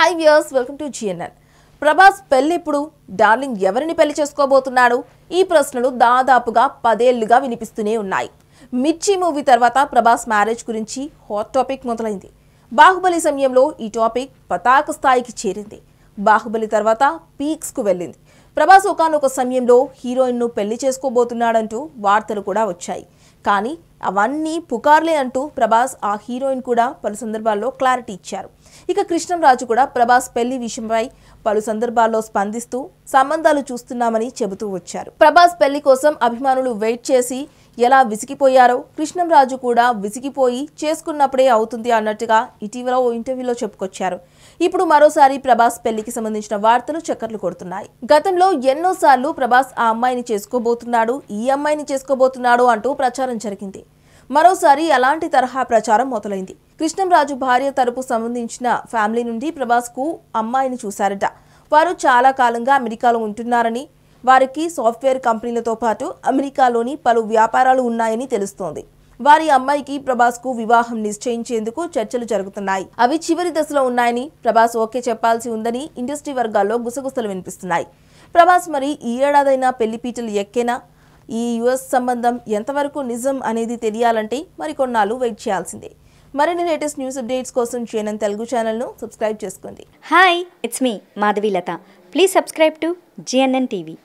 high viewers welcome to GNN Prabhas పెళ్ళి ఇప్పుడు darling ఎవరిని పెళ్లి చేసుకోబోతున్నాడు ఈ ప్రశ్నలు దాదాపుగా పదేళ్లుగా వినిపిస్తూనే ఉన్నాయి మిర్చి మూవీ తర్వాత ప్రభాస్ మ్యారేజ్ గురించి హాట్ టాపిక్ మొదలైంది బాహుబలి సమయంలో ఈ టాపిక్ పతాక స్థాయికి చేరింది బాహుబలి తర్వాత పీక్స్కు వెళ్ళింది ప్రభాస్ ఒకనొక సమయంలో హీరోయిన్ను పెళ్లి చేసుకోబోతున్నాడంటూ వార్తలు కూడా వచ్చాయి కానీ అవన్నీ పుకార్లే అంటూ ప్రభాస్ ఆ హీరోయిన్ కూడా పలు సందర్భాల్లో క్లారిటీ ఇచ్చారు ఇక కృష్ణంరాజు కూడా ప్రభాస్ పెళ్లి విషయంపై పలు సందర్భాల్లో స్పందిస్తూ సంబంధాలు చూస్తున్నామని చెబుతూ వచ్చారు ప్రభాస్ పెళ్లి కోసం అభిమానులు వెయిట్ చేసి ఎలా విసిగిపోయారో కృష్ణంరాజు కూడా విసిగిపోయి చేసుకున్నప్పుడే అవుతుంది అన్నట్టుగా ఇటీవల ఓ ఇంటర్వ్యూలో చెప్పుకొచ్చారు ఇప్పుడు మరోసారి ప్రభాస్ పెళ్లికి సంబంధించిన వార్తలు చక్కర్లు కొడుతున్నాయి గతంలో ఎన్నోసార్లు ప్రభాస్ ఆ అమ్మాయిని చేసుకోబోతున్నాడు ఈ అమ్మాయిని చేసుకోబోతున్నాడు అంటూ ప్రచారం జరిగింది మరోసారి అలాంటి తరహా ప్రచారం మొదలైంది కృష్ణంరాజు భార్య తరపు సంబంధించిన ఫ్యామిలీ నుండి ప్రభాస్కు అమ్మాయిని చూశారట వారు చాలా కాలంగా అమెరికాలో ఉంటున్నారని వారికి సాఫ్ట్వేర్ కంపెనీలతో పాటు అమెరికాలోని పలు వ్యాపారాలు ఉన్నాయని తెలుస్తోంది వారి అమ్మాయికి ప్రభాస్ కు వివాహం నిశ్చయించేందుకు చర్చలు జరుగుతున్నాయి అవి చివరి దశలో ఉన్నాయని ప్రభాస్ ఓకే చెప్పాల్సి ఉందని ఇండస్ట్రీ వర్గాల్లో గుసగుసలు వినిపిస్తున్నాయి ప్రభాస్ మరి ఈ ఏడాదైనా పెళ్లి పీటలు ఎక్కేనా ఈ యుఎస్ సంబంధం ఎంతవరకు నిజం అనేది తెలియాలంటే మరికొన్నాళ్ళు వెయిట్ చేయాల్సిందే మరిన్ని లేటెస్ట్ న్యూస్ అప్డేట్స్ కోసం చేయనం తెలుగు ఛానల్ను సబ్స్క్రైబ్ చేసుకోండి hi it's me Madhavi Latha please subscribe to GNN TV